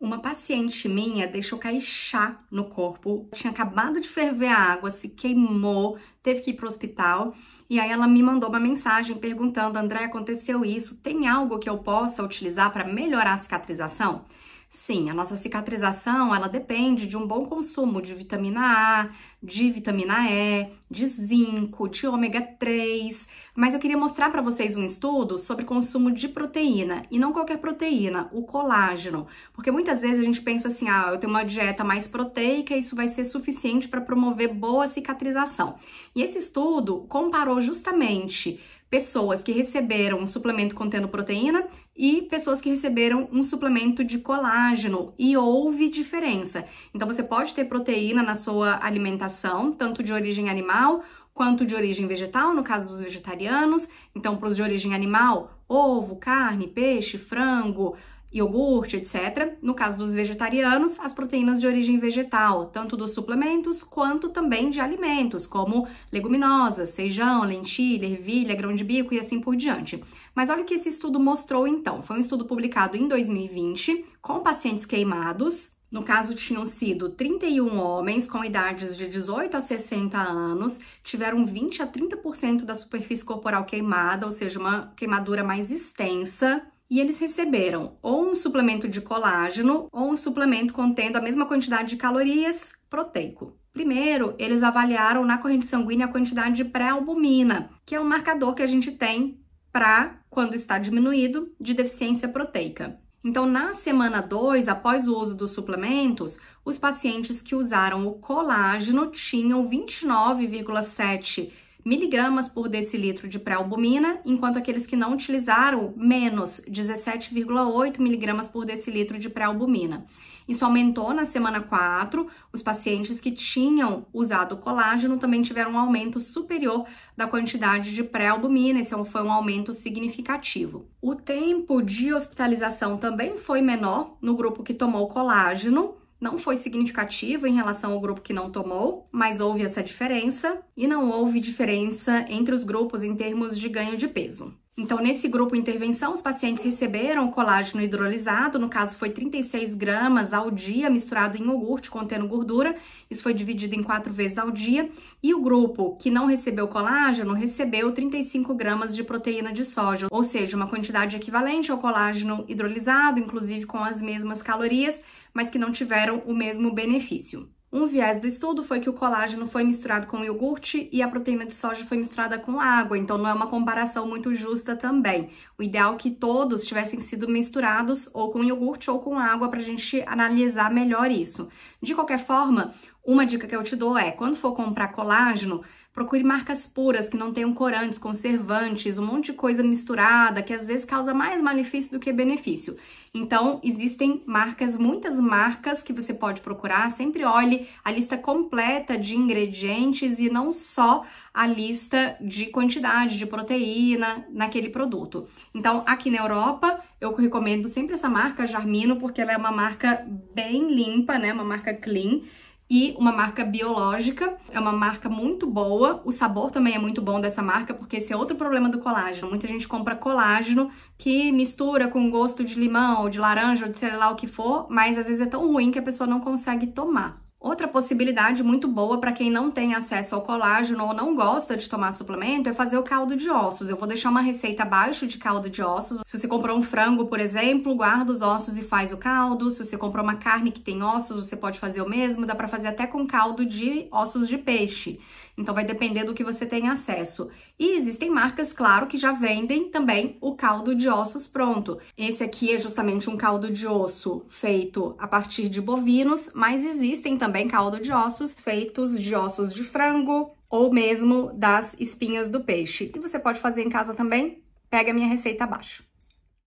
Uma paciente minha deixou cair chá no corpo, tinha acabado de ferver a água, se queimou, teve que ir para o hospital. E aí ela me mandou uma mensagem perguntando: André, aconteceu isso? Tem algo que eu possa utilizar para melhorar a cicatrização? Sim, a nossa cicatrização ela depende de um bom consumo de vitamina A, de vitamina E, de zinco, de ômega 3. Mas eu queria mostrar para vocês um estudo sobre consumo de proteína, e não qualquer proteína, o colágeno. Porque muitas vezes a gente pensa assim: ah, eu tenho uma dieta mais proteica, isso vai ser suficiente para promover boa cicatrização. E esse estudo comparou justamente pessoas que receberam um suplemento contendo proteína e pessoas que receberam um suplemento de colágeno e houve diferença. Então você pode ter proteína na sua alimentação, tanto de origem animal quanto de origem vegetal, no caso dos vegetarianos. Então, para os de origem animal, ovo, carne, peixe, frango, iogurte, etc. No caso dos vegetarianos, as proteínas de origem vegetal, tanto dos suplementos quanto também de alimentos, como leguminosas, feijão, lentilha, ervilha, grão de bico e assim por diante. Mas olha o que esse estudo mostrou então. Foi um estudo publicado em 2020 com pacientes queimados no caso, tinham sido 31 homens com idades de 18 a 60 anos, tiveram 20 a 30% da superfície corporal queimada, ou seja, uma queimadura mais extensa, e eles receberam ou um suplemento de colágeno ou um suplemento contendo a mesma quantidade de calorias proteico. Primeiro, eles avaliaram na corrente sanguínea a quantidade de pré-albumina, que é um marcador que a gente tem para quando está diminuído de deficiência proteica. Então, na semana 2, após o uso dos suplementos, os pacientes que usaram o colágeno tinham 29,7 miligramas por decilitro de pré-albumina, enquanto aqueles que não utilizaram, menos 17,8 miligramas por decilitro de pré-albumina. Isso aumentou na semana 4. Os pacientes que tinham usado colágeno também tiveram um aumento superior da quantidade de pré-albumina, esse é foi um aumento significativo. O tempo de hospitalização também foi menor no grupo que tomou colágeno não foi significativo em relação ao grupo que não tomou, mas houve essa diferença e não houve diferença entre os grupos em termos de ganho de peso. Então, nesse grupo intervenção, os pacientes receberam colágeno hidrolisado, no caso foi 36 gramas ao dia, misturado em iogurte contendo gordura, isso foi dividido em quatro vezes ao dia, e o grupo que não recebeu colágeno recebeu 35 gramas de proteína de soja, ou seja, uma quantidade equivalente ao colágeno hidrolisado, inclusive com as mesmas calorias, mas que não tiveram o mesmo benefício. Um viés do estudo foi que o colágeno foi misturado com iogurte e a proteína de soja foi misturada com água, então não é uma comparação muito justa também. O ideal é que todos tivessem sido misturados ou com iogurte ou com água para a gente analisar melhor isso. De qualquer forma, uma dica que eu te dou é, quando for comprar colágeno, procure marcas puras que não tenham corantes, conservantes, um monte de coisa misturada que às vezes causa mais malefício do que benefício. Então, existem marcas, muitas marcas que você pode procurar, sempre olhe a lista completa de ingredientes e não só a lista de quantidade de proteína naquele produto. Então, aqui na Europa, eu recomendo sempre essa marca Jarmino porque ela é uma marca bem limpa, né? Uma marca clean e uma marca biológica. É uma marca muito boa. O sabor também é muito bom dessa marca, porque esse é outro problema do colágeno. Muita gente compra colágeno que mistura com gosto de limão, de laranja, ou de sei lá o que for, mas às vezes é tão ruim que a pessoa não consegue tomar. Outra possibilidade muito boa para quem não tem acesso ao colágeno ou não gosta de tomar suplemento é fazer o caldo de ossos. Eu vou deixar uma receita abaixo de caldo de ossos. Se você comprou um frango, por exemplo, guarda os ossos e faz o caldo. Se você comprou uma carne que tem ossos, você pode fazer o mesmo. Dá para fazer até com caldo de ossos de peixe. Então vai depender do que você tem acesso. E existem marcas, claro, que já vendem também o caldo de ossos pronto. Esse aqui é justamente um caldo de osso feito a partir de bovinos, mas existem também também caldo de ossos, feitos de ossos de frango ou mesmo das espinhas do peixe. E você pode fazer em casa também, pega a minha receita abaixo.